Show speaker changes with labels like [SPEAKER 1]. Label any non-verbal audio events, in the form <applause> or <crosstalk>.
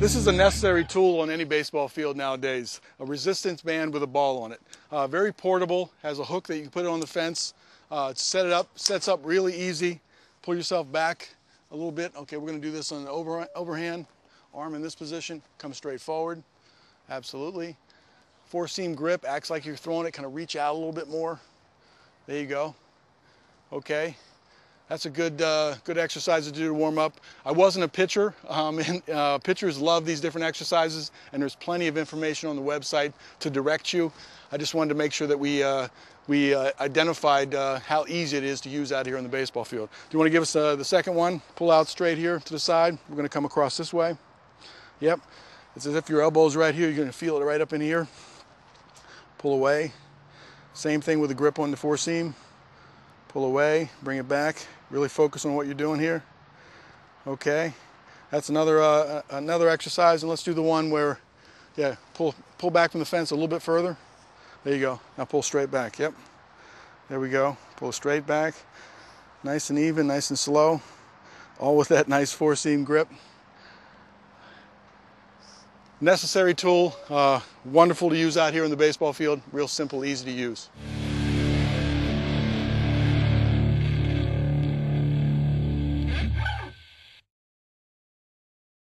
[SPEAKER 1] This is a necessary tool on any baseball field nowadays, a resistance band with a ball on it. Uh, very portable, has a hook that you can put on the fence, uh, set it up, sets up really easy. Pull yourself back a little bit. Okay, we're gonna do this on the over, overhand, arm in this position, come straight forward, absolutely. Four seam grip, acts like you're throwing it, kind of reach out a little bit more. There you go. Okay, that's a good uh, good exercise to do to warm up. I wasn't a pitcher, um, <laughs> and uh, pitchers love these different exercises, and there's plenty of information on the website to direct you. I just wanted to make sure that we uh, we uh, identified uh, how easy it is to use out here on the baseball field. Do you want to give us uh, the second one? Pull out straight here to the side. We're going to come across this way. Yep, it's as if your elbow is right here. You're going to feel it right up in here. Pull away. Same thing with the grip on the foreseam pull away, bring it back, really focus on what you're doing here. Okay, that's another, uh, another exercise and let's do the one where, yeah, pull, pull back from the fence a little bit further. There you go, now pull straight back, yep. There we go, pull straight back. Nice and even, nice and slow, all with that nice four seam grip. Necessary tool, uh, wonderful to use out here in the baseball field, real simple, easy to use.